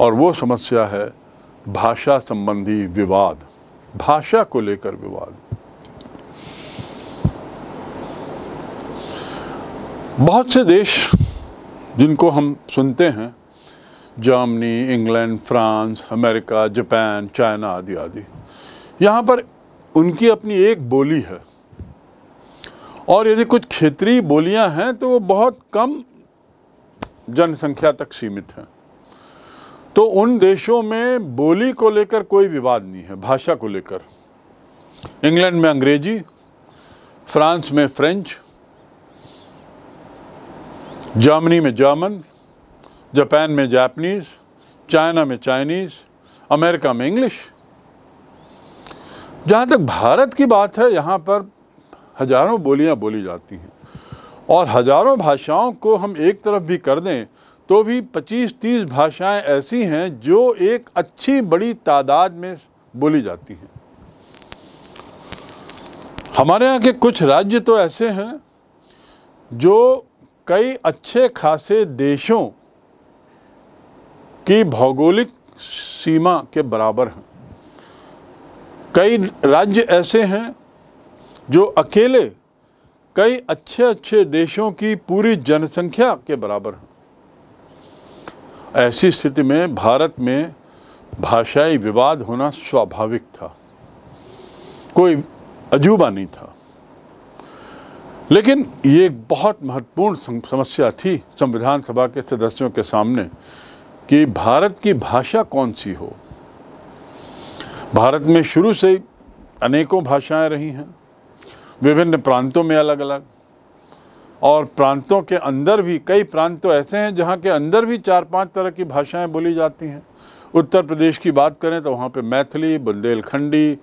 और वो समस्या है भाषा संबंधी विवाद भाषा को लेकर विवाद बहुत से देश जिनको हम सुनते हैं Germany England France America Japan China आदि आदि यहाँ पर उनकी अपनी एक बोली है और यदि कुछ क्षेत्रीय बोलियाँ हैं तो वो बहुत कम जनसंख्या तक सीमित हैं तो उन देशों में बोली को लेकर कोई विवाद नहीं है भाषा को लेकर इंग्लैंड में अंग्रेजी फ्रांस में फ्रेंच जर्मनी में जर्मन जापान में जापनीज़ चाइना में चाइनीज़ अमेरिका में इंग्लिश जहाँ तक भारत की बात है यहाँ पर हज़ारों बोलियाँ बोली जाती हैं और हज़ारों भाषाओं को हम एक तरफ भी कर दें तो भी 25-30 भाषाएं ऐसी हैं जो एक अच्छी बड़ी तादाद में बोली जाती हैं हमारे यहाँ के कुछ राज्य तो ऐसे हैं जो कई अच्छे खासे देशों की भौगोलिक सीमा के बराबर हैं कई राज्य ऐसे हैं जो अकेले कई अच्छे अच्छे देशों की पूरी जनसंख्या के बराबर हैं ऐसी स्थिति में भारत में भाषाई विवाद होना स्वाभाविक था कोई अजूबा नहीं था लेकिन ये एक बहुत महत्वपूर्ण समस्या थी संविधान सभा के सदस्यों के सामने कि भारत की भाषा कौन सी हो भारत में शुरू से अनेकों भाषाएं रही हैं विभिन्न प्रांतों में अलग अलग और प्रांतों के अंदर भी कई प्रांत तो ऐसे हैं जहाँ के अंदर भी चार पांच तरह की भाषाएं बोली जाती हैं उत्तर प्रदेश की बात करें तो वहाँ पे मैथिली बुंदेलखंडी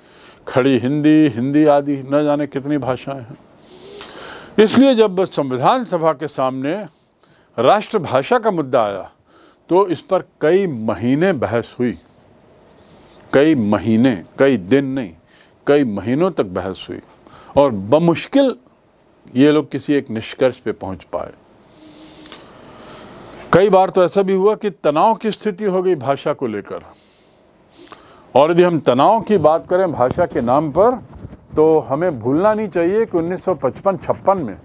खड़ी हिंदी हिंदी आदि न जाने कितनी भाषाएं हैं इसलिए जब संविधान सभा के सामने राष्ट्रभाषा का मुद्दा आया तो इस पर कई महीने बहस हुई कई महीने कई दिन नहीं कई महीनों तक बहस हुई और बमुश्किल ये लोग किसी एक निष्कर्ष पे पहुंच पाए कई बार तो ऐसा भी हुआ कि तनाव की स्थिति हो गई भाषा को लेकर और यदि हम तनाव की बात करें भाषा के नाम पर तो हमें भूलना नहीं चाहिए कि 1955 छप्पन में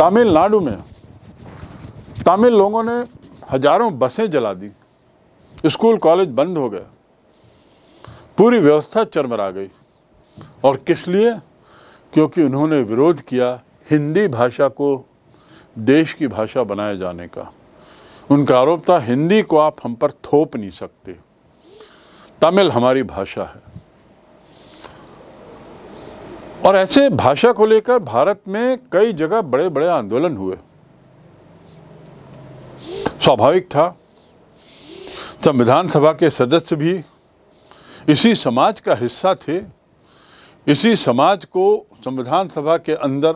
तमिलनाडु में तमिल लोगों ने हजारों बसें जला दी स्कूल कॉलेज बंद हो गए पूरी व्यवस्था चरमरा गई और किस लिए क्योंकि उन्होंने विरोध किया हिंदी भाषा को देश की भाषा बनाए जाने का उनका आरोप था हिंदी को आप हम पर थोप नहीं सकते तमिल हमारी भाषा है और ऐसे भाषा को लेकर भारत में कई जगह बड़े बड़े आंदोलन हुए स्वाभाविक था संविधान सभा के सदस्य भी इसी समाज का हिस्सा थे इसी समाज को संविधान सभा के अंदर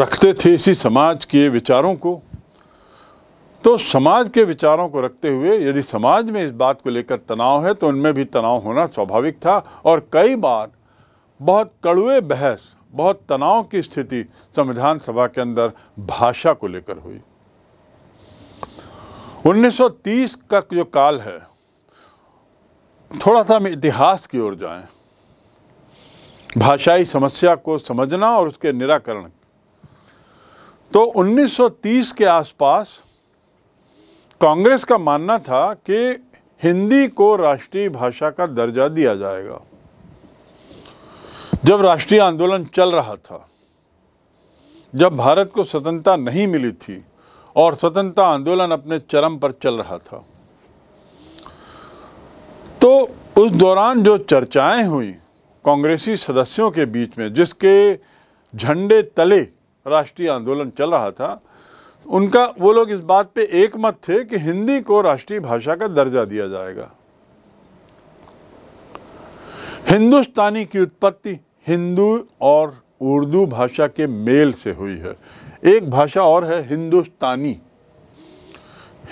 रखते थे इसी समाज के विचारों को तो समाज के विचारों को रखते हुए यदि समाज में इस बात को लेकर तनाव है तो उनमें भी तनाव होना स्वाभाविक था और कई बार बहुत कड़वे बहस बहुत तनाव की स्थिति संविधान सभा के अंदर भाषा को लेकर हुई 1930 का जो काल है थोड़ा सा हम इतिहास की ओर जाएं भाषाई समस्या को समझना और उसके निराकरण तो 1930 के आसपास कांग्रेस का मानना था कि हिंदी को राष्ट्रीय भाषा का दर्जा दिया जाएगा जब राष्ट्रीय आंदोलन चल रहा था जब भारत को स्वतंत्रता नहीं मिली थी और स्वतंत्रता आंदोलन अपने चरम पर चल रहा था तो उस दौरान जो चर्चाएं हुई कांग्रेसी सदस्यों के बीच में जिसके झंडे तले राष्ट्रीय आंदोलन चल रहा था उनका वो लोग इस बात पे एक मत थे कि हिंदी को राष्ट्रीय भाषा का दर्जा दिया जाएगा हिंदुस्तानी की उत्पत्ति हिंदू और उर्दू भाषा के मेल से हुई है एक भाषा और है हिंदुस्तानी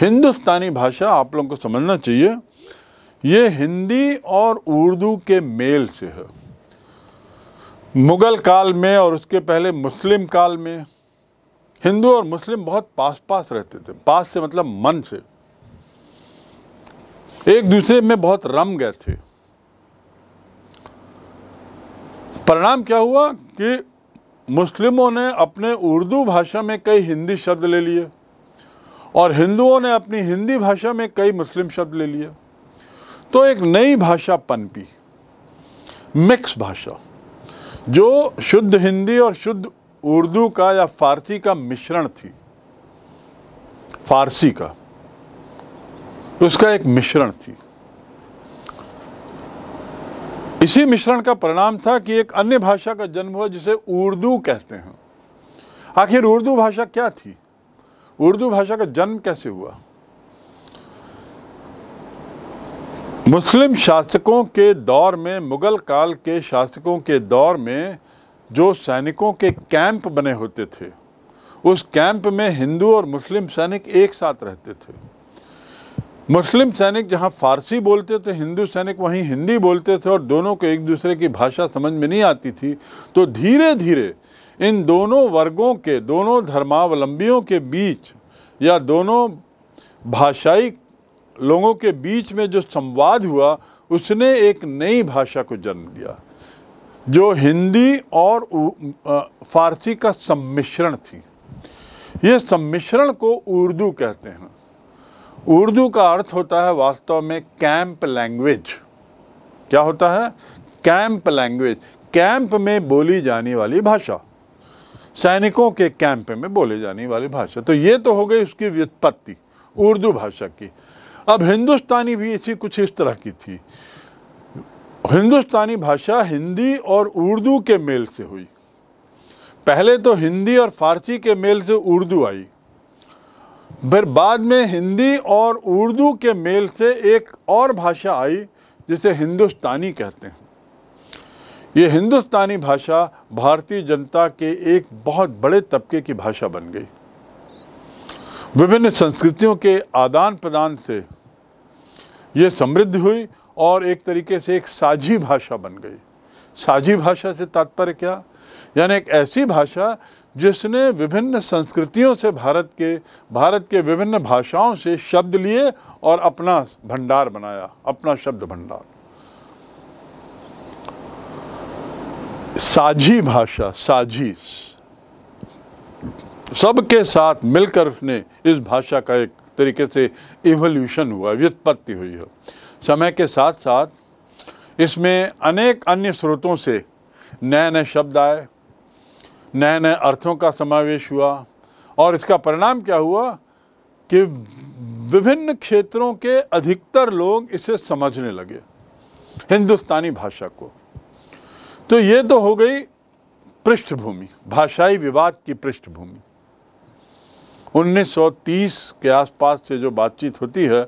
हिंदुस्तानी भाषा आप लोगों को समझना चाहिए ये हिंदी और उर्दू के मेल से है मुग़ल काल में और उसके पहले मुस्लिम काल में हिंदू और मुस्लिम बहुत पास पास रहते थे पास से मतलब मन से एक दूसरे में बहुत रम गए थे परिणाम क्या हुआ कि मुस्लिमों ने अपने उर्दू भाषा में कई हिंदी शब्द ले लिए और हिंदुओं ने अपनी हिंदी भाषा में कई मुस्लिम शब्द ले लिए तो एक नई भाषा पनपी मिक्स भाषा जो शुद्ध हिंदी और शुद्ध उर्दू का या फारसी का मिश्रण थी फारसी का उसका एक मिश्रण थी इसी मिश्रण का परिणाम था कि एक अन्य भाषा का जन्म हुआ जिसे उर्दू कहते हैं आखिर उर्दू भाषा क्या थी उर्दू भाषा का जन्म कैसे हुआ मुस्लिम शासकों के दौर में मुग़ल काल के शासकों के दौर में जो सैनिकों के कैंप बने होते थे उस कैंप में हिंदू और मुस्लिम सैनिक एक साथ रहते थे मुस्लिम सैनिक जहाँ फारसी बोलते थे हिंदू सैनिक वहीं हिंदी बोलते थे और दोनों को एक दूसरे की भाषा समझ में नहीं आती थी तो धीरे धीरे इन दोनों वर्गों के दोनों धर्मावलंबियों के बीच या दोनों भाषाई लोगों के बीच में जो संवाद हुआ उसने एक नई भाषा को जन्म दिया जो हिंदी और फारसी का सम्मिश्रण थी ये सम्मिश्रण को उर्दू कहते हैं उर्दू का अर्थ होता है वास्तव में कैंप लैंग्वेज क्या होता है कैंप लैंग्वेज कैंप में बोली जाने वाली भाषा सैनिकों के कैंप में बोली जाने वाली भाषा तो ये तो हो गई उसकी व्युत्पत्ति उर्दू भाषा की अब हिंदुस्तानी भी इसी कुछ इस तरह की थी हिंदुस्तानी भाषा हिंदी और उर्दू के मेल से हुई पहले तो हिंदी और फारसी के मेल से उर्दू आई फिर बाद में हिंदी और उर्दू के मेल से एक और भाषा आई जिसे हिंदुस्तानी कहते हैं ये हिंदुस्तानी भाषा भारतीय जनता के एक बहुत बड़े तबके की भाषा बन गई विभिन्न संस्कृतियों के आदान प्रदान से ये समृद्ध हुई और एक तरीके से एक साझी भाषा बन गई साझी भाषा से तात्पर्य क्या यानी एक ऐसी भाषा जिसने विभिन्न संस्कृतियों से भारत के भारत के विभिन्न भाषाओं से शब्द लिए और अपना भंडार बनाया अपना शब्द भंडार साझी भाषा साझी सबके साथ मिलकर उसने इस भाषा का एक तरीके से इवोल्यूशन हुआ व्युत्पत्ति हुई हो समय के साथ साथ इसमें अनेक अन्य स्रोतों से नए नए शब्द आए नए नए अर्थों का समावेश हुआ और इसका परिणाम क्या हुआ कि विभिन्न क्षेत्रों के अधिकतर लोग इसे समझने लगे हिंदुस्तानी भाषा को तो ये तो हो गई पृष्ठभूमि भाषाई विवाद की पृष्ठभूमि 1930 के आसपास से जो बातचीत होती है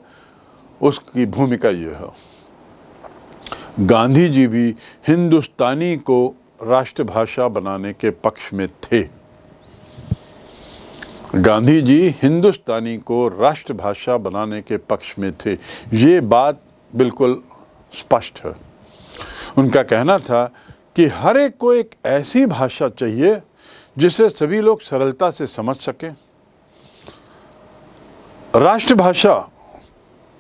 उसकी भूमिका ये है गांधी जी भी हिंदुस्तानी को राष्ट्रभाषा बनाने के पक्ष में थे गांधी जी हिंदुस्तानी को राष्ट्रभाषा बनाने के पक्ष में थे ये बात बिल्कुल स्पष्ट है उनका कहना था कि हर एक को एक ऐसी भाषा चाहिए जिसे सभी लोग सरलता से समझ सकें राष्ट्रभाषा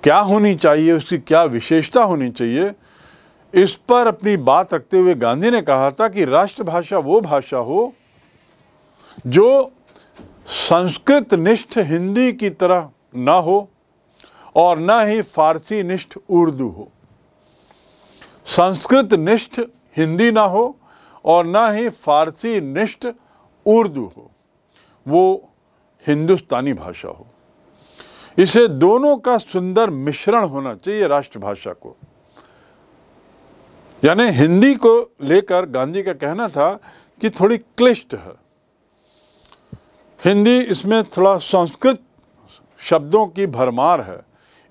क्या होनी चाहिए उसकी क्या विशेषता होनी चाहिए इस पर अपनी बात रखते हुए गांधी ने कहा था कि राष्ट्रभाषा वो भाषा हो जो संस्कृत निष्ठ हिंदी की तरह ना हो और ना ही फारसी निष्ठ उर्दू हो संस्कृत निष्ठ हिंदी ना हो और ना ही फारसी निष्ठ उर्दू हो वो हिंदुस्तानी भाषा हो इसे दोनों का सुंदर मिश्रण होना चाहिए राष्ट्रभाषा को यानी हिंदी को लेकर गांधी का कहना था कि थोड़ी क्लिष्ट है हिंदी इसमें थोड़ा संस्कृत शब्दों की भरमार है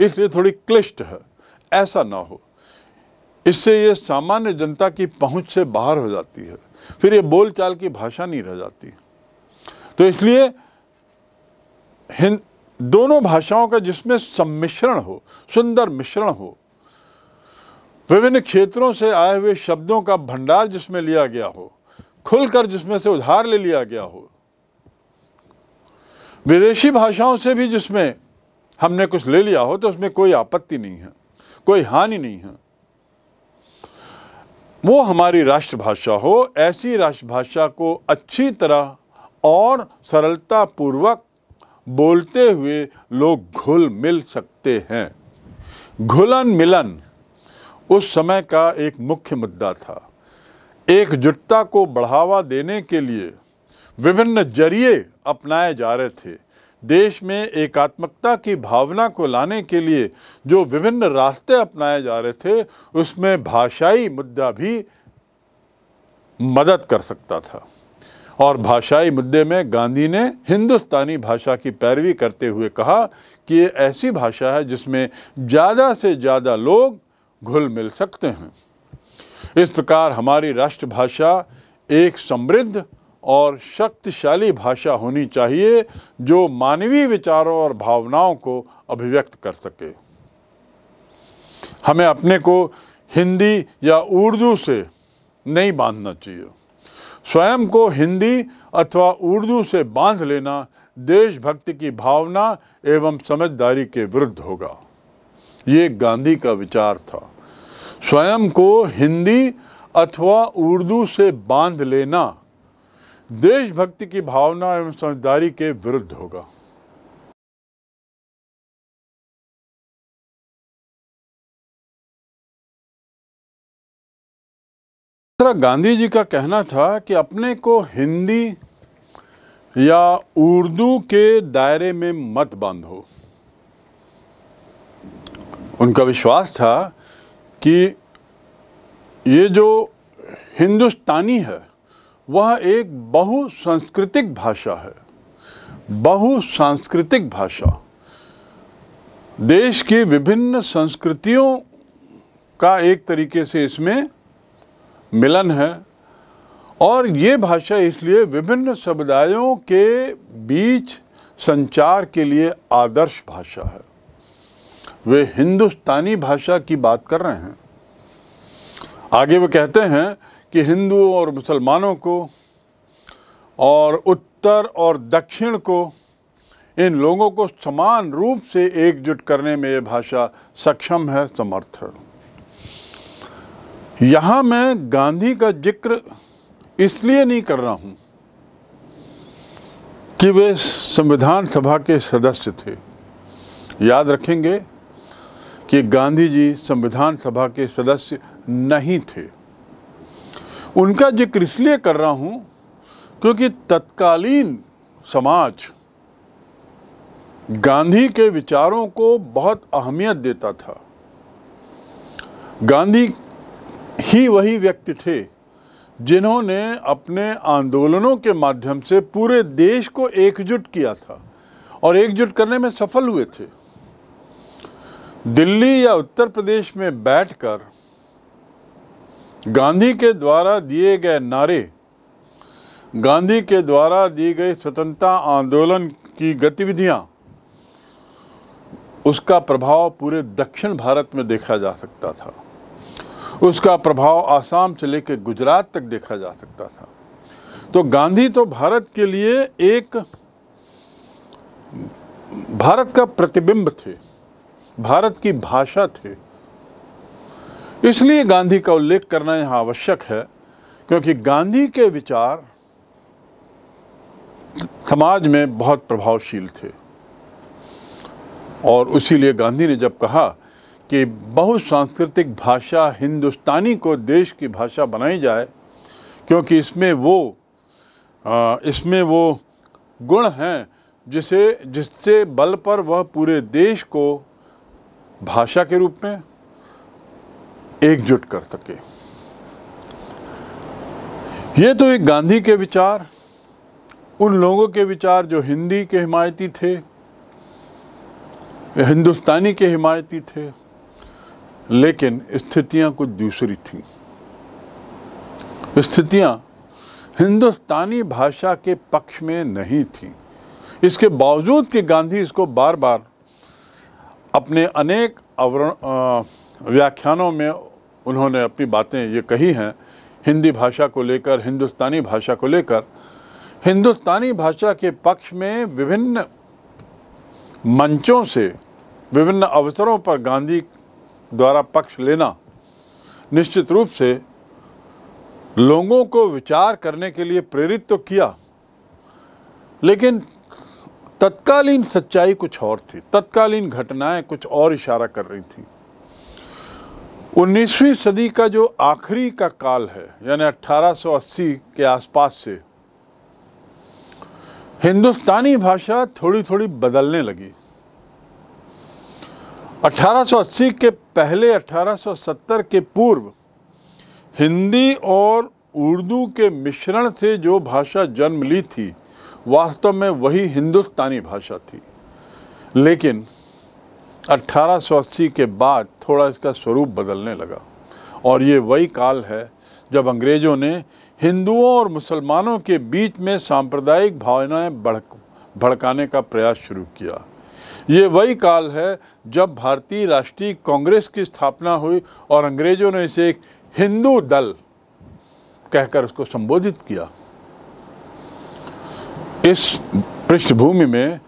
इसलिए थोड़ी क्लिष्ट है ऐसा ना हो इससे ये सामान्य जनता की पहुंच से बाहर हो जाती है फिर ये बोलचाल की भाषा नहीं रह जाती तो इसलिए हिंद दोनों भाषाओं का जिसमें सम्मिश्रण हो सुंदर मिश्रण हो विभिन्न क्षेत्रों से आए हुए शब्दों का भंडार जिसमें लिया गया हो खुलकर जिसमें से उधार ले लिया गया हो विदेशी भाषाओं से भी जिसमें हमने कुछ ले लिया हो तो उसमें कोई आपत्ति नहीं है कोई हानि नहीं है वो हमारी राष्ट्रभाषा हो ऐसी राष्ट्रभाषा को अच्छी तरह और सरलतापूर्वक बोलते हुए लोग घुल मिल सकते हैं घुलन मिलन उस समय का एक मुख्य मुद्दा था एकजुटता को बढ़ावा देने के लिए विभिन्न जरिए अपनाए जा रहे थे देश में एकात्मकता की भावना को लाने के लिए जो विभिन्न रास्ते अपनाए जा रहे थे उसमें भाषाई मुद्दा भी मदद कर सकता था और भाषाई मुद्दे में गांधी ने हिंदुस्तानी भाषा की पैरवी करते हुए कहा कि ये ऐसी भाषा है जिसमें ज़्यादा से ज़्यादा लोग घुल मिल सकते हैं इस प्रकार हमारी राष्ट्रभाषा एक समृद्ध और शक्तिशाली भाषा होनी चाहिए जो मानवीय विचारों और भावनाओं को अभिव्यक्त कर सके हमें अपने को हिंदी या उर्दू से नहीं बांधना चाहिए स्वयं को हिंदी अथवा उर्दू से बांध लेना देशभक्ति की भावना एवं समझदारी के विरुद्ध होगा ये गांधी का विचार था स्वयं को हिंदी अथवा उर्दू से बांध लेना देशभक्ति की भावना एवं समझदारी के विरुद्ध होगा तरह गांधी जी का कहना था कि अपने को हिंदी या उर्दू के दायरे में मत बांधो उनका विश्वास था कि ये जो हिंदुस्तानी है वह एक बहुसांस्कृतिक भाषा है बहुसांस्कृतिक भाषा देश की विभिन्न संस्कृतियों का एक तरीके से इसमें मिलन है और ये भाषा इसलिए विभिन्न समुदायों के बीच संचार के लिए आदर्श भाषा है वे हिंदुस्तानी भाषा की बात कर रहे हैं आगे वो कहते हैं कि हिंदुओं और मुसलमानों को और उत्तर और दक्षिण को इन लोगों को समान रूप से एकजुट करने में ये भाषा सक्षम है समर्थ है यहाँ मैं गांधी का जिक्र इसलिए नहीं कर रहा हूँ कि वे संविधान सभा के सदस्य थे याद रखेंगे कि गांधी जी संविधान सभा के सदस्य नहीं थे उनका जिक्र इसलिए कर रहा हूँ क्योंकि तत्कालीन समाज गांधी के विचारों को बहुत अहमियत देता था गांधी ही वही व्यक्ति थे जिन्होंने अपने आंदोलनों के माध्यम से पूरे देश को एकजुट किया था और एकजुट करने में सफल हुए थे दिल्ली या उत्तर प्रदेश में बैठकर गांधी के द्वारा दिए गए नारे गांधी के द्वारा दी गई स्वतंत्रता आंदोलन की गतिविधियां उसका प्रभाव पूरे दक्षिण भारत में देखा जा सकता था उसका प्रभाव आसाम से लेकर गुजरात तक देखा जा सकता था तो गांधी तो भारत के लिए एक भारत का प्रतिबिंब थे भारत की भाषा थे इसलिए गांधी का उल्लेख करना यहाँ आवश्यक है क्योंकि गांधी के विचार समाज में बहुत प्रभावशील थे और उसीलिए गांधी ने जब कहा कि बहुसांस्कृतिक भाषा हिंदुस्तानी को देश की भाषा बनाई जाए क्योंकि इसमें वो आ, इसमें वो गुण हैं जिसे जिससे बल पर वह पूरे देश को भाषा के रूप में एकजुट कर सके ये तो एक गांधी के विचार उन लोगों के विचार जो हिंदी के हिमायती थे हिंदुस्तानी के हिमायती थे लेकिन स्थितियां कुछ दूसरी थीं स्थितियां हिंदुस्तानी भाषा के पक्ष में नहीं थीं इसके बावजूद कि गांधी इसको बार बार अपने अनेक अवरण व्याख्यानों में उन्होंने अपनी बातें ये कही हैं हिंदी भाषा को लेकर हिंदुस्तानी भाषा को लेकर हिंदुस्तानी भाषा के पक्ष में विभिन्न मंचों से विभिन्न अवसरों पर गांधी द्वारा पक्ष लेना निश्चित रूप से लोगों को विचार करने के लिए प्रेरित तो किया लेकिन तत्कालीन सच्चाई कुछ और थी तत्कालीन घटनाएं कुछ और इशारा कर रही थी 19वीं सदी का जो आखिरी का काल है यानी 1880 के आसपास से हिंदुस्तानी भाषा थोड़ी थोड़ी बदलने लगी 1880 के पहले 1870 के पूर्व हिंदी और उर्दू के मिश्रण से जो भाषा जन्म ली थी वास्तव में वही हिंदुस्तानी भाषा थी लेकिन 1880 के बाद थोड़ा इसका स्वरूप बदलने लगा और ये वही काल है जब अंग्रेज़ों ने हिंदुओं और मुसलमानों के बीच में सांप्रदायिक भावनाएं बढ़ भड़काने का प्रयास शुरू किया ये वही काल है जब भारतीय राष्ट्रीय कांग्रेस की स्थापना हुई और अंग्रेज़ों ने इसे एक हिंदू दल कहकर उसको संबोधित किया इस पृष्ठभूमि में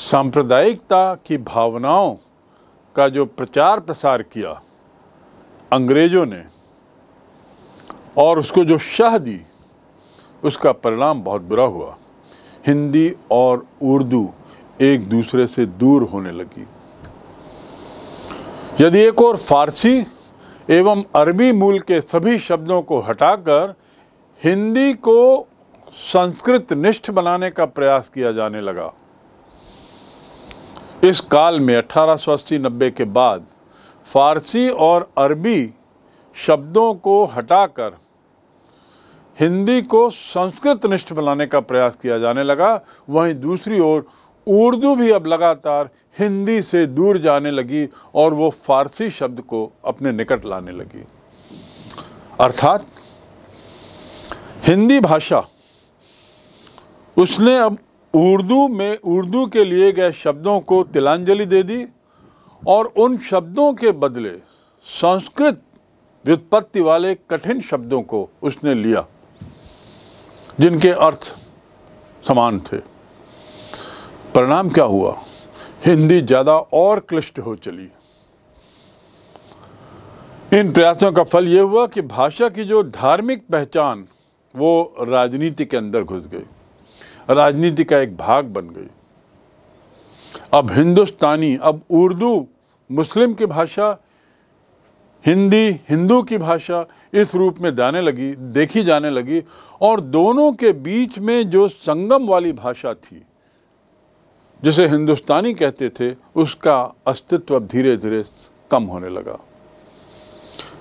सांप्रदायिकता की भावनाओं का जो प्रचार प्रसार किया अंग्रेज़ों ने और उसको जो शाह दी उसका परिणाम बहुत बुरा हुआ हिंदी और उर्दू एक दूसरे से दूर होने लगी यदि एक और फारसी एवं अरबी मूल के सभी शब्दों को हटाकर हिंदी को संस्कृत निष्ठ बनाने का प्रयास किया जाने लगा इस काल में अठारह सौ के बाद फारसी और अरबी शब्दों को हटाकर हिंदी को संस्कृत निष्ठ बनाने का प्रयास किया जाने लगा वहीं दूसरी ओर उर्दू भी अब लगातार हिंदी से दूर जाने लगी और वो फारसी शब्द को अपने निकट लाने लगी अर्थात हिंदी भाषा उसने अब उर्दू में उर्दू के लिए गए शब्दों को तिलांजलि दे दी और उन शब्दों के बदले संस्कृत व्युत्पत्ति वाले कठिन शब्दों को उसने लिया जिनके अर्थ समान थे परिणाम क्या हुआ हिंदी ज़्यादा और क्लिष्ट हो चली इन प्रयासों का फल ये हुआ कि भाषा की जो धार्मिक पहचान वो राजनीति के अंदर घुस गई राजनीति का एक भाग बन गई अब हिंदुस्तानी अब उर्दू मुस्लिम की भाषा हिंदी हिंदू की भाषा इस रूप में जाने लगी देखी जाने लगी और दोनों के बीच में जो संगम वाली भाषा थी जिसे हिंदुस्तानी कहते थे उसका अस्तित्व अब धीरे धीरे कम होने लगा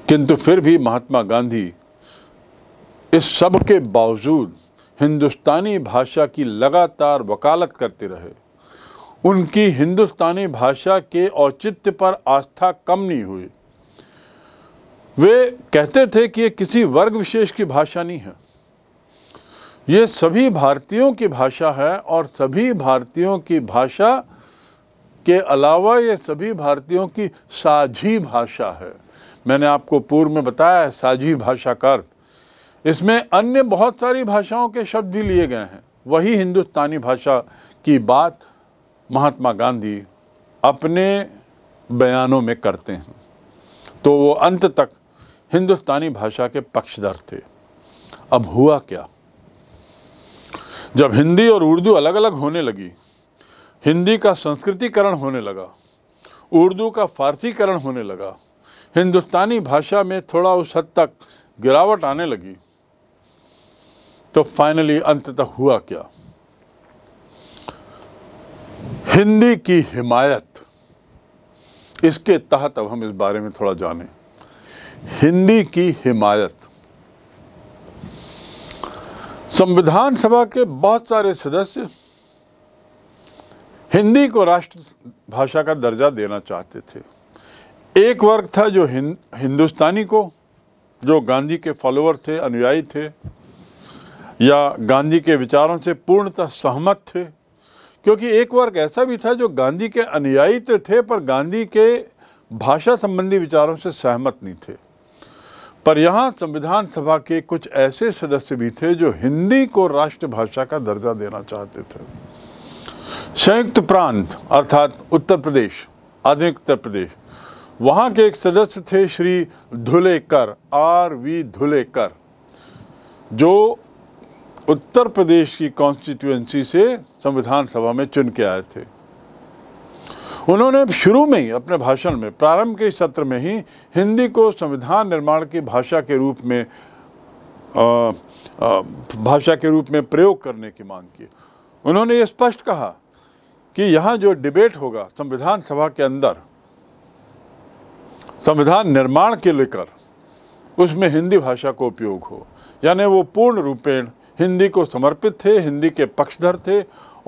किंतु फिर भी महात्मा गांधी इस सब के बावजूद हिंदुस्तानी भाषा की लगातार वकालत करते रहे उनकी हिंदुस्तानी भाषा के औचित्य पर आस्था कम नहीं हुई वे कहते थे कि ये किसी वर्ग विशेष की भाषा नहीं है ये सभी भारतीयों की भाषा है और सभी भारतीयों की भाषा के अलावा ये सभी भारतीयों की साझी भाषा है मैंने आपको पूर्व में बताया है साझी भाषा का अर्थ इसमें अन्य बहुत सारी भाषाओं के शब्द भी लिए गए हैं वही हिंदुस्तानी भाषा की बात महात्मा गांधी अपने बयानों में करते हैं तो वो अंत तक हिंदुस्तानी भाषा के पक्षधर थे अब हुआ क्या जब हिंदी और उर्दू अलग अलग होने लगी हिंदी का संस्कृतिकरण होने लगा उर्दू का फारसीकरण होने लगा हिंदुस्तानी भाषा में थोड़ा उस हद तक गिरावट आने लगी तो फाइनली अंततः हुआ क्या हिंदी की हिमायत इसके तहत अब हम इस बारे में थोड़ा जानें हिंदी की हिमायत संविधान सभा के बहुत सारे सदस्य हिंदी को राष्ट्र भाषा का दर्जा देना चाहते थे एक वर्ग था जो हिंदुस्तानी को जो गांधी के फॉलोअर थे अनुयायी थे या गांधी के विचारों से पूर्णतः सहमत थे क्योंकि एक वर्ग ऐसा भी था जो गांधी के अनुयायी तो थे पर गांधी के भाषा संबंधी विचारों से सहमत नहीं थे पर यहाँ संविधान सभा के कुछ ऐसे सदस्य भी थे जो हिंदी को राष्ट्रभाषा का दर्जा देना चाहते थे संयुक्त प्रांत अर्थात उत्तर प्रदेश आधुनिक उत्तर प्रदेश वहाँ के एक सदस्य थे श्री धुलेकर आर वी धुलेकर जो उत्तर प्रदेश की कॉन्स्टिट्यूएंसी से संविधान सभा में चुन के आए थे उन्होंने शुरू में ही अपने भाषण में प्रारंभ के सत्र में ही हिंदी को संविधान निर्माण की भाषा के रूप में भाषा के रूप में प्रयोग करने की मांग की उन्होंने ये स्पष्ट कहा कि यहाँ जो डिबेट होगा संविधान सभा के अंदर संविधान निर्माण के लेकर उसमें हिंदी भाषा को उपयोग हो यानी वो पूर्ण रूपेण हिंदी को समर्पित थे हिंदी के पक्षधर थे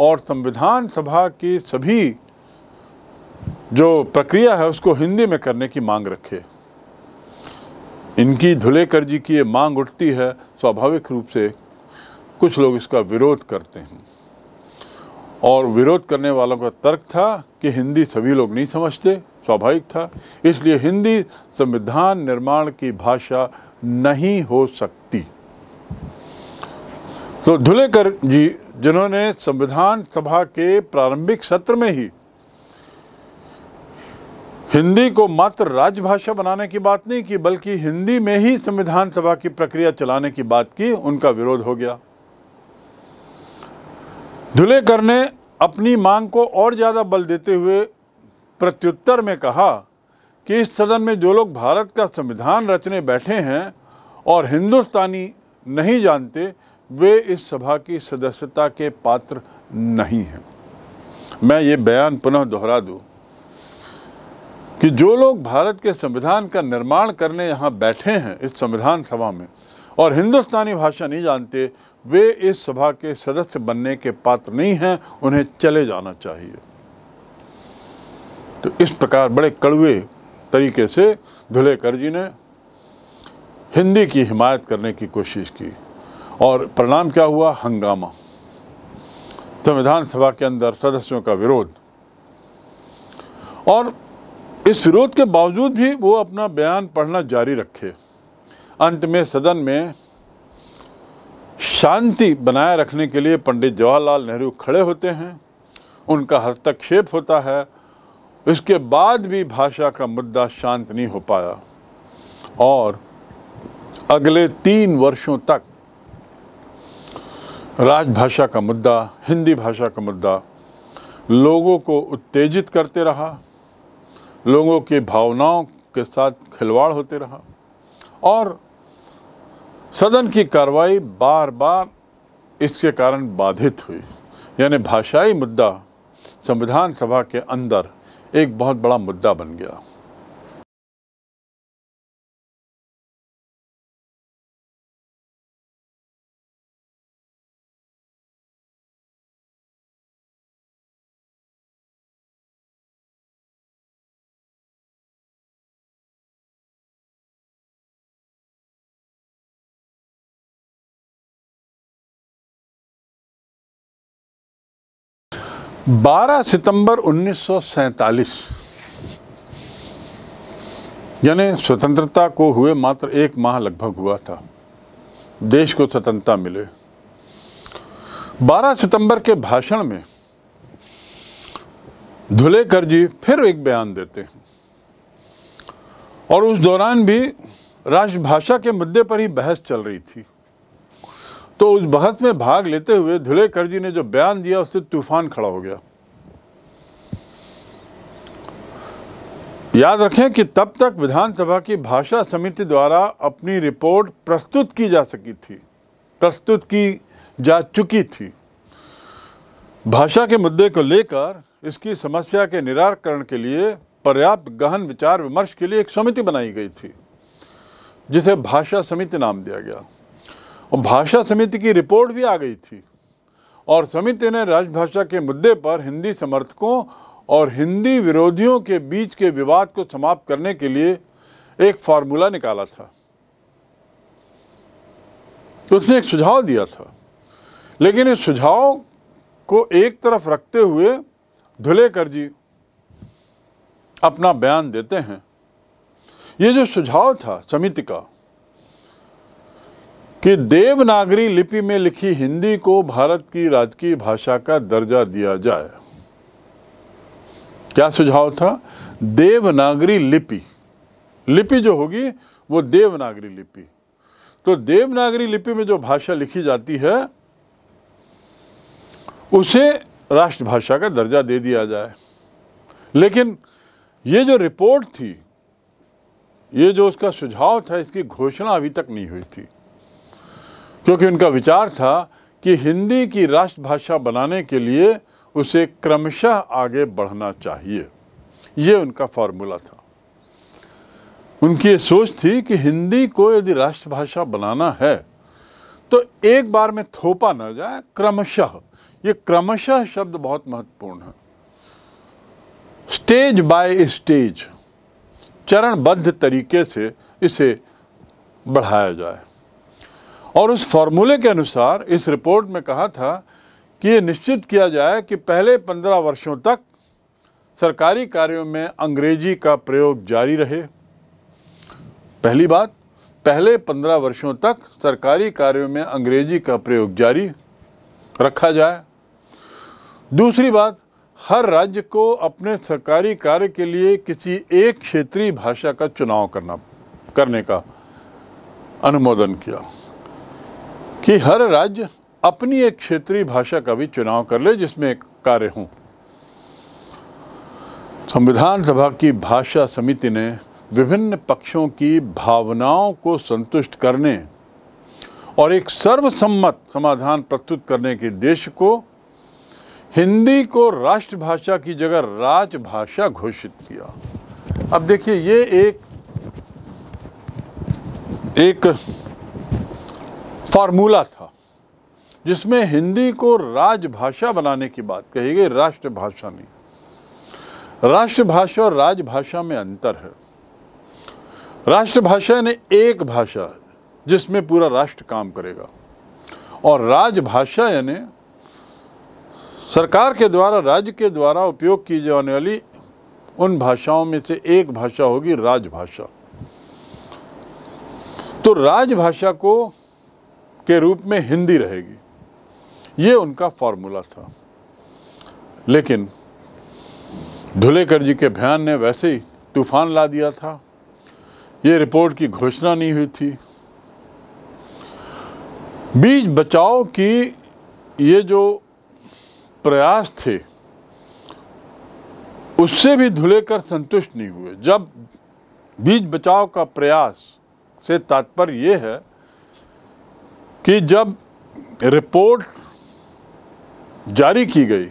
और संविधान सभा की सभी जो प्रक्रिया है उसको हिंदी में करने की मांग रखे इनकी धुलेकर जी की ये मांग उठती है स्वाभाविक रूप से कुछ लोग इसका विरोध करते हैं और विरोध करने वालों का तर्क था कि हिंदी सभी लोग नहीं समझते स्वाभाविक था इसलिए हिंदी संविधान निर्माण की भाषा नहीं हो सकती तो धुलेकर जी जिन्होंने संविधान सभा के प्रारंभिक सत्र में ही हिंदी को मात्र राजभाषा बनाने की बात नहीं की बल्कि हिंदी में ही संविधान सभा की प्रक्रिया चलाने की बात की उनका विरोध हो गया धुलेकर ने अपनी मांग को और ज़्यादा बल देते हुए प्रत्युत्तर में कहा कि इस सदन में जो लोग भारत का संविधान रचने बैठे हैं और हिंदुस्तानी नहीं जानते वे इस सभा की सदस्यता के पात्र नहीं हैं मैं ये बयान पुनः दोहरा दूँ कि जो लोग भारत के संविधान का निर्माण करने यहाँ बैठे हैं इस संविधान सभा में और हिंदुस्तानी भाषा नहीं जानते वे इस सभा के सदस्य बनने के पात्र नहीं हैं उन्हें चले जाना चाहिए तो इस प्रकार बड़े कड़वे तरीके से धुलेकर जी ने हिंदी की हिमायत करने की कोशिश की और परिणाम क्या हुआ हंगामा संविधान सभा के अंदर सदस्यों का विरोध और इस विरोध के बावजूद भी वो अपना बयान पढ़ना जारी रखे अंत में सदन में शांति बनाए रखने के लिए पंडित जवाहरलाल नेहरू खड़े होते हैं उनका हस्तक्षेप होता है इसके बाद भी भाषा का मुद्दा शांत नहीं हो पाया और अगले तीन वर्षों तक राजभाषा का मुद्दा हिंदी भाषा का मुद्दा लोगों को उत्तेजित करते रहा लोगों की भावनाओं के साथ खिलवाड़ होते रहा और सदन की कार्रवाई बार बार इसके कारण बाधित हुई यानी भाषाई मुद्दा संविधान सभा के अंदर एक बहुत बड़ा मुद्दा बन गया 12 सितंबर 1947 यानी स्वतंत्रता को हुए मात्र एक माह लगभग हुआ था देश को स्वतंत्रता मिले 12 सितंबर के भाषण में धुलेकर जी फिर एक बयान देते हैं और उस दौरान भी राष्ट्रभाषा के मुद्दे पर ही बहस चल रही थी तो उस बहस में भाग लेते हुए धुलेकर जी ने जो बयान दिया उससे तूफान खड़ा हो गया याद रखें कि तब तक विधानसभा की भाषा समिति द्वारा अपनी रिपोर्ट प्रस्तुत की जा सकी थी प्रस्तुत की जा चुकी थी भाषा के मुद्दे को लेकर इसकी समस्या के निराकरण के लिए पर्याप्त गहन विचार विमर्श के लिए एक समिति बनाई गई थी जिसे भाषा समिति नाम दिया गया और भाषा समिति की रिपोर्ट भी आ गई थी और समिति ने राजभाषा के मुद्दे पर हिंदी समर्थकों और हिंदी विरोधियों के बीच के विवाद को समाप्त करने के लिए एक फार्मूला निकाला था तो उसने एक सुझाव दिया था लेकिन इस सुझाव को एक तरफ रखते हुए धुलेकर जी अपना बयान देते हैं ये जो सुझाव था समिति का कि देवनागरी लिपि में लिखी हिंदी को भारत की राजकीय भाषा का दर्जा दिया जाए क्या सुझाव था देवनागरी लिपि लिपि जो होगी वो देवनागरी लिपि तो देवनागरी लिपि में जो भाषा लिखी जाती है उसे राष्ट्रभाषा का दर्जा दे दिया जाए लेकिन ये जो रिपोर्ट थी ये जो उसका सुझाव था इसकी घोषणा अभी तक नहीं हुई थी क्योंकि उनका विचार था कि हिंदी की राष्ट्रभाषा बनाने के लिए उसे क्रमशः आगे बढ़ना चाहिए ये उनका फार्मूला था उनकी ये सोच थी कि हिंदी को यदि राष्ट्रभाषा बनाना है तो एक बार में थोपा ना जाए क्रमशः ये क्रमशः शब्द बहुत महत्वपूर्ण है स्टेज बाय स्टेज चरणबद्ध तरीके से इसे बढ़ाया जाए और उस फॉर्मूले के अनुसार इस रिपोर्ट में कहा था कि ये निश्चित किया जाए कि पहले पंद्रह वर्षों तक सरकारी कार्यों में अंग्रेजी का प्रयोग जारी रहे पहली बात पहले पंद्रह वर्षों तक सरकारी कार्यों में अंग्रेजी का प्रयोग जारी रखा जाए दूसरी बात हर राज्य को अपने सरकारी कार्य के लिए किसी एक क्षेत्रीय भाषा का चुनाव करना करने का अनुमोदन किया कि हर राज्य अपनी एक क्षेत्रीय भाषा का भी चुनाव कर ले जिसमें कार्य हों संविधान सभा की भाषा समिति ने विभिन्न पक्षों की भावनाओं को संतुष्ट करने और एक सर्वसम्मत समाधान प्रस्तुत करने के उद्देश्य को हिंदी को राष्ट्रभाषा की जगह राजभाषा घोषित किया अब देखिए ये एक एक फार्मूला था जिसमें हिंदी को राजभाषा बनाने की बात कही गई राष्ट्रभाषा नहीं राष्ट्रभाषा और राजभाषा में अंतर है राष्ट्रभाषा ने एक भाषा जिसमें पूरा राष्ट्र काम करेगा और राजभाषा यानी सरकार के द्वारा राज्य के द्वारा उपयोग की जाने वाली उन भाषाओं में से एक भाषा होगी राजभाषा तो राजभाषा को के रूप में हिंदी रहेगी ये उनका फॉर्मूला था लेकिन धुलेकर जी के बयान ने वैसे ही तूफान ला दिया था ये रिपोर्ट की घोषणा नहीं हुई थी बीज बचाओ की ये जो प्रयास थे उससे भी धुलेकर संतुष्ट नहीं हुए जब बीज बचाओ का प्रयास से तात्पर्य यह है कि जब रिपोर्ट जारी की गई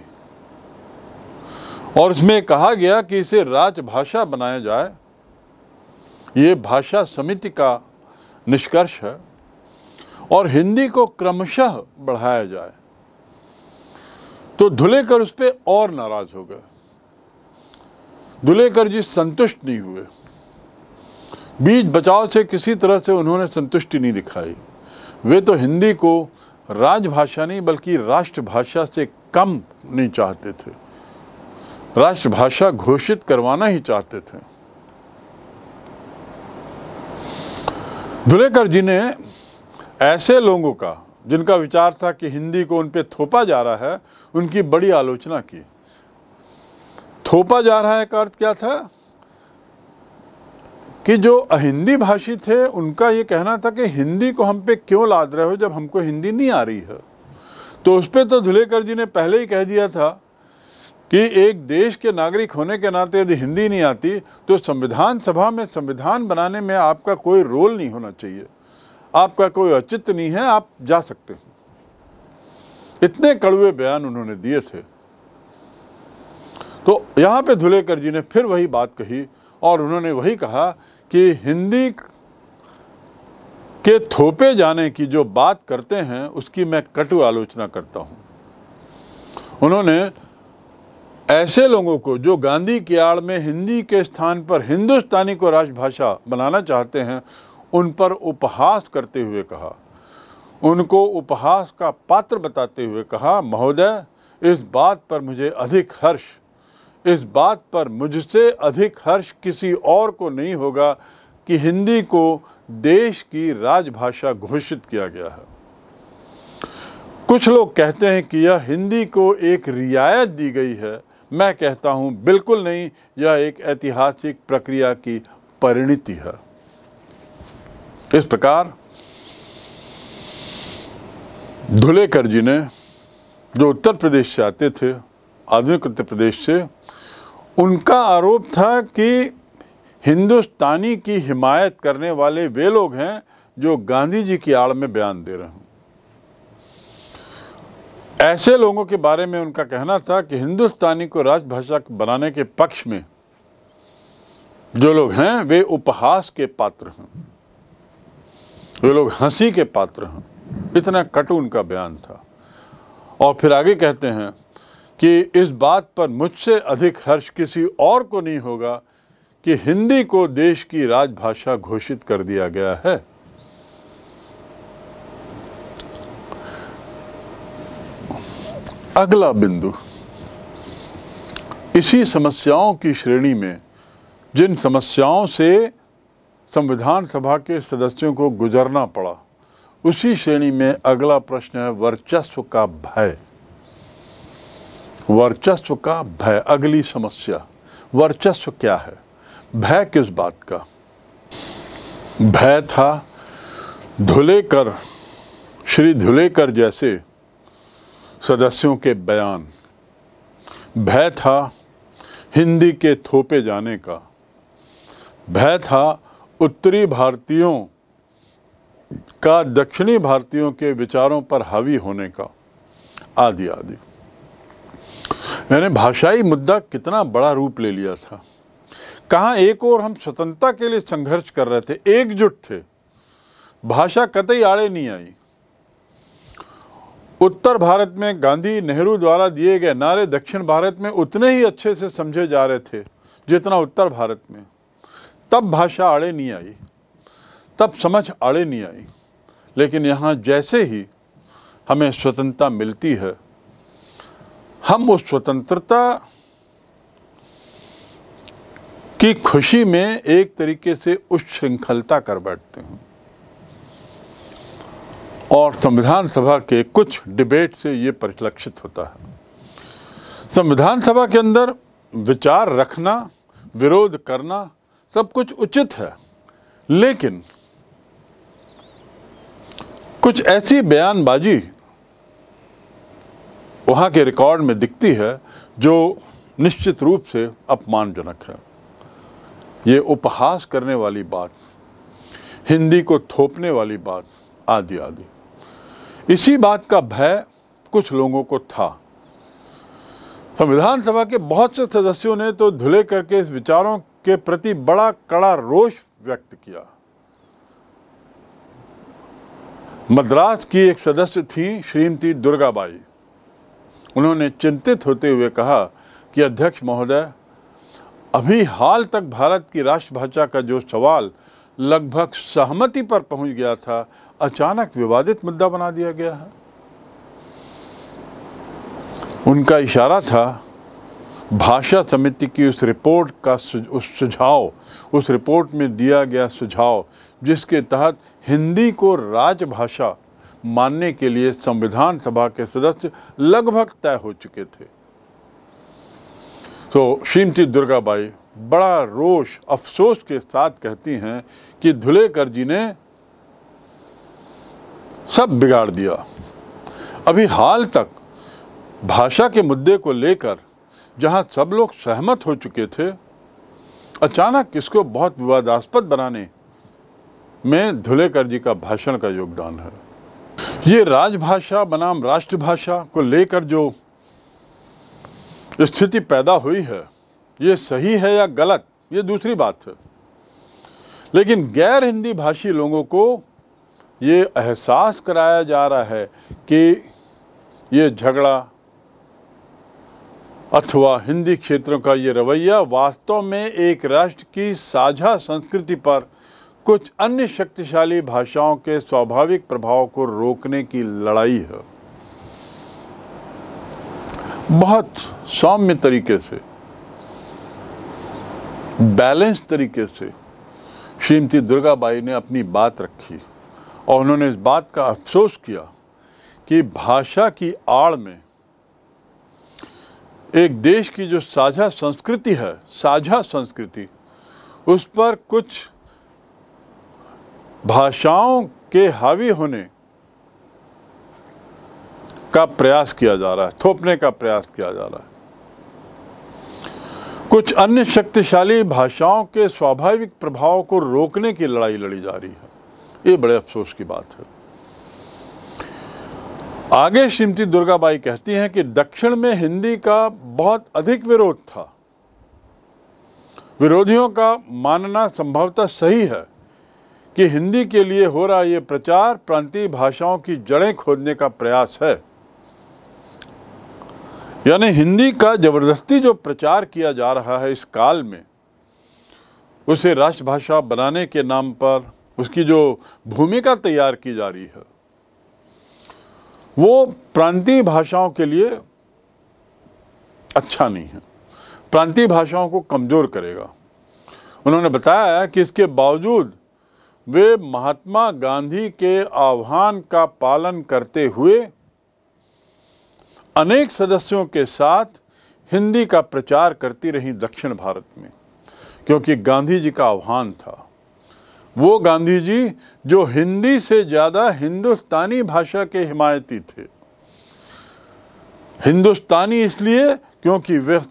और इसमें कहा गया कि इसे राजभाषा बनाया जाए ये भाषा समिति का निष्कर्ष है और हिंदी को क्रमशः बढ़ाया जाए तो धुलेकर उस पर और नाराज़ हो गए धुलेकर जी संतुष्ट नहीं हुए बीज बचाव से किसी तरह से उन्होंने संतुष्टि नहीं दिखाई वे तो हिंदी को राजभाषा नहीं बल्कि राष्ट्रभाषा से कम नहीं चाहते थे राष्ट्रभाषा घोषित करवाना ही चाहते थे धुलेकर जी ने ऐसे लोगों का जिनका विचार था कि हिंदी को उन पर थोपा जा रहा है उनकी बड़ी आलोचना की थोपा जा रहा है का अर्थ क्या था कि जो हिंदी भाषी थे उनका ये कहना था कि हिंदी को हम पे क्यों लाद रहे हो जब हमको हिंदी नहीं आ रही है तो उस पर तो धुलेकर जी ने पहले ही कह दिया था कि एक देश के नागरिक होने के नाते यदि हिंदी नहीं आती तो संविधान सभा में संविधान बनाने में आपका कोई रोल नहीं होना चाहिए आपका कोई औचित्य नहीं है आप जा सकते हैं इतने कड़ुए बयान उन्होंने दिए थे तो यहाँ पे धुलेकर जी ने फिर वही बात कही और उन्होंने वही कहा कि हिंदी के थोपे जाने की जो बात करते हैं उसकी मैं कटु आलोचना करता हूं उन्होंने ऐसे लोगों को जो गांधी की आड़ में हिंदी के स्थान पर हिंदुस्तानी को राजभाषा बनाना चाहते हैं उन पर उपहास करते हुए कहा उनको उपहास का पात्र बताते हुए कहा महोदय इस बात पर मुझे अधिक हर्ष इस बात पर मुझसे अधिक हर्ष किसी और को नहीं होगा कि हिंदी को देश की राजभाषा घोषित किया गया है कुछ लोग कहते हैं कि यह हिंदी को एक रियायत दी गई है मैं कहता हूं बिल्कुल नहीं यह एक ऐतिहासिक प्रक्रिया की परिणति है इस प्रकार धुलेकर जी ने जो उत्तर प्रदेश से आते थे आधुनिक उत्तर प्रदेश से उनका आरोप था कि हिंदुस्तानी की हिमायत करने वाले वे लोग हैं जो गांधी जी की आड़ में बयान दे रहे हैं ऐसे लोगों के बारे में उनका कहना था कि हिंदुस्तानी को राजभाषा बनाने के पक्ष में जो लोग हैं वे उपहास के पात्र हैं वे लोग हंसी के पात्र हैं इतना कटु उनका बयान था और फिर आगे कहते हैं कि इस बात पर मुझसे अधिक हर्ष किसी और को नहीं होगा कि हिंदी को देश की राजभाषा घोषित कर दिया गया है अगला बिंदु इसी समस्याओं की श्रेणी में जिन समस्याओं से संविधान सभा के सदस्यों को गुजरना पड़ा उसी श्रेणी में अगला प्रश्न है वर्चस्व का भय वर्चस्व का भय अगली समस्या वर्चस्व क्या है भय किस बात का भय था धुलेकर श्री धुलेकर जैसे सदस्यों के बयान भय था हिंदी के थोपे जाने का भय था उत्तरी भारतीयों का दक्षिणी भारतीयों के विचारों पर हावी होने का आदि आदि मैंने भाषाई मुद्दा कितना बड़ा रूप ले लिया था कहाँ एक और हम स्वतंत्रता के लिए संघर्ष कर रहे थे एकजुट थे भाषा कतई आड़े नहीं आई उत्तर भारत में गांधी नेहरू द्वारा दिए गए नारे दक्षिण भारत में उतने ही अच्छे से समझे जा रहे थे जितना उत्तर भारत में तब भाषा आड़े नहीं आई तब समझ आड़े नहीं आई लेकिन यहाँ जैसे ही हमें स्वतंत्रता मिलती है हम उस स्वतंत्रता की खुशी में एक तरीके से उस श्रृंखलता कर बैठते हैं और संविधान सभा के कुछ डिबेट से ये परिलक्षित होता है संविधान सभा के अंदर विचार रखना विरोध करना सब कुछ उचित है लेकिन कुछ ऐसी बयानबाजी वहाँ के रिकॉर्ड में दिखती है जो निश्चित रूप से अपमानजनक है ये उपहास करने वाली बात हिंदी को थोपने वाली बात आदि आदि इसी बात का भय कुछ लोगों को था संविधान सभा के बहुत से सदस्यों ने तो धुले करके इस विचारों के प्रति बड़ा कड़ा रोष व्यक्त किया मद्रास की एक सदस्य थी श्रीमती दुर्गाबाई उन्होंने चिंतित होते हुए कहा कि अध्यक्ष महोदय अभी हाल तक भारत की राष्ट्रभाषा का जो सवाल लगभग सहमति पर पहुंच गया था अचानक विवादित मुद्दा बना दिया गया है उनका इशारा था भाषा समिति की उस रिपोर्ट का उस सुझाव उस रिपोर्ट में दिया गया सुझाव जिसके तहत हिंदी को राजभाषा मानने के लिए संविधान सभा के सदस्य लगभग तय हो चुके थे तो श्रीमती दुर्गाबाई बड़ा रोष अफसोस के साथ कहती हैं कि धुलेकर जी ने सब बिगाड़ दिया अभी हाल तक भाषा के मुद्दे को लेकर जहां सब लोग सहमत हो चुके थे अचानक इसको बहुत विवादास्पद बनाने में धुलेकर जी का भाषण का योगदान है ये राजभाषा बनाम राष्ट्रभाषा को लेकर जो स्थिति पैदा हुई है ये सही है या गलत ये दूसरी बात है लेकिन गैर हिंदी भाषी लोगों को ये एहसास कराया जा रहा है कि ये झगड़ा अथवा हिंदी क्षेत्रों का ये रवैया वास्तव में एक राष्ट्र की साझा संस्कृति पर कुछ अन्य शक्तिशाली भाषाओं के स्वाभाविक प्रभाव को रोकने की लड़ाई है बहुत सौम्य तरीके से बैलेंस तरीके से श्रीमती दुर्गाबाई ने अपनी बात रखी और उन्होंने इस बात का अफसोस किया कि भाषा की आड़ में एक देश की जो साझा संस्कृति है साझा संस्कृति उस पर कुछ भाषाओं के हावी होने का प्रयास किया जा रहा है थोपने का प्रयास किया जा रहा है कुछ अन्य शक्तिशाली भाषाओं के स्वाभाविक प्रभाव को रोकने की लड़ाई लड़ी जा रही है ये बड़े अफसोस की बात है आगे श्रीमती दुर्गाबाई कहती हैं कि दक्षिण में हिंदी का बहुत अधिक विरोध था विरोधियों का मानना संभवतः सही है कि हिंदी के लिए हो रहा ये प्रचार प्रांतीय भाषाओं की जड़ें खोदने का प्रयास है यानी हिंदी का ज़बरदस्ती जो प्रचार किया जा रहा है इस काल में उसे राष्ट्रभाषा बनाने के नाम पर उसकी जो भूमिका तैयार की जा रही है वो प्रांतीय भाषाओं के लिए अच्छा नहीं है प्रांतीय भाषाओं को कमज़ोर करेगा उन्होंने बताया कि इसके बावजूद वे महात्मा गांधी के आह्वान का पालन करते हुए अनेक सदस्यों के साथ हिंदी का प्रचार करती रहीं दक्षिण भारत में क्योंकि गांधी जी का आह्वान था वो गांधी जी जो हिंदी से ज़्यादा हिंदुस्तानी भाषा के हिमायती थे हिंदुस्तानी इसलिए क्योंकि वह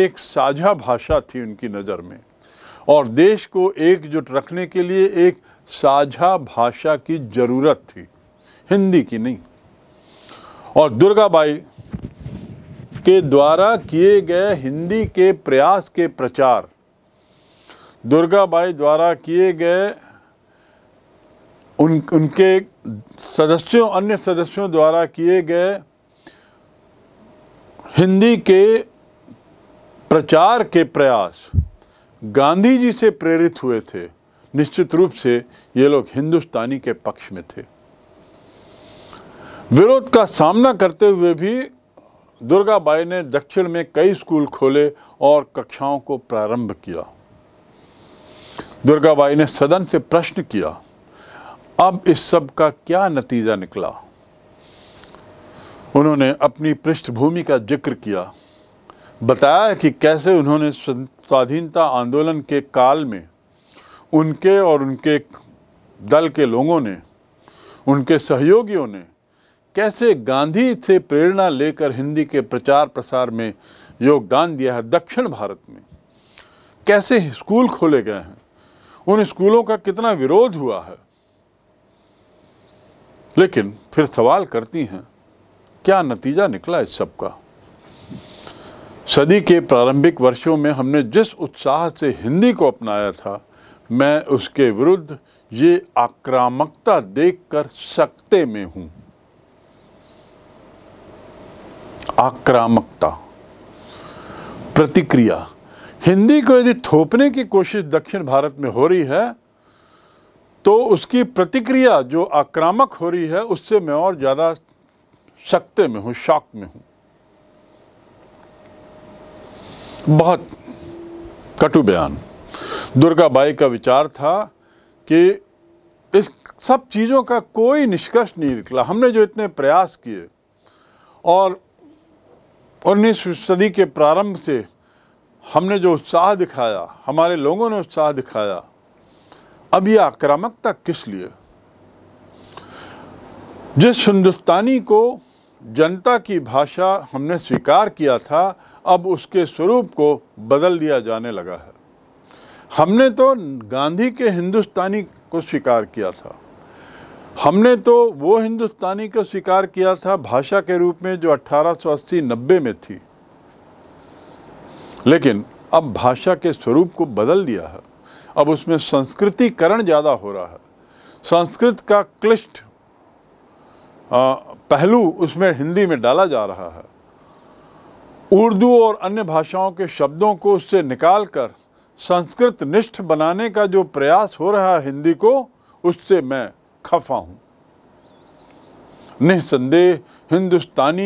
एक साझा भाषा थी उनकी नज़र में और देश को एकजुट रखने के लिए एक साझा भाषा की ज़रूरत थी हिंदी की नहीं और दुर्गाबाई के द्वारा किए गए हिंदी के प्रयास के प्रचार दुर्गाबाई द्वारा किए गए उन उनके सदस्यों अन्य सदस्यों द्वारा किए गए हिंदी के प्रचार के प्रयास गांधी जी से प्रेरित हुए थे निश्चित रूप से ये लोग हिंदुस्तानी के पक्ष में थे विरोध का सामना करते हुए भी दुर्गाबाई ने दक्षिण में कई स्कूल खोले और कक्षाओं को प्रारंभ किया दुर्गाबाई ने सदन से प्रश्न किया अब इस सब का क्या नतीजा निकला उन्होंने अपनी पृष्ठभूमि का जिक्र किया बताया कि कैसे उन्होंने स्वाधीनता आंदोलन के काल में उनके और उनके दल के लोगों ने उनके सहयोगियों ने कैसे गांधी से प्रेरणा लेकर हिंदी के प्रचार प्रसार में योगदान दिया है दक्षिण भारत में कैसे स्कूल खोले गए हैं उन स्कूलों का कितना विरोध हुआ है लेकिन फिर सवाल करती हैं क्या नतीजा निकला इस सब का सदी के प्रारंभिक वर्षों में हमने जिस उत्साह से हिंदी को अपनाया था मैं उसके विरुद्ध ये आक्रामकता देखकर सकते में हूं आक्रामकता प्रतिक्रिया हिंदी को यदि थोपने की कोशिश दक्षिण भारत में हो रही है तो उसकी प्रतिक्रिया जो आक्रामक हो रही है उससे मैं और ज़्यादा सकते में हूं शॉक में हूं बहुत कटु बयान दुर्गा बाई का विचार था कि इस सब चीज़ों का कोई निष्कर्ष नहीं निकला हमने जो इतने प्रयास किए और उन्नीसवीं सदी के प्रारंभ से हमने जो उत्साह दिखाया हमारे लोगों ने उत्साह दिखाया अब यह आक्रामकता किस लिए जिस हिंदुस्तानी को जनता की भाषा हमने स्वीकार किया था अब उसके स्वरूप को बदल दिया जाने लगा है हमने तो गांधी के हिंदुस्तानी को स्वीकार किया था हमने तो वो हिंदुस्तानी को स्वीकार किया था भाषा के रूप में जो 1880-90 में थी लेकिन अब भाषा के स्वरूप को बदल दिया है अब उसमें संस्कृतिकरण ज़्यादा हो रहा है संस्कृत का क्लिष्ट पहलू उसमें हिंदी में डाला जा रहा है उर्दू और अन्य भाषाओं के शब्दों को उससे निकाल कर संस्कृत निष्ठ बनाने का जो प्रयास हो रहा है हिंदी को उससे मैं खफा हूँ निसंदेह हिंदुस्तानी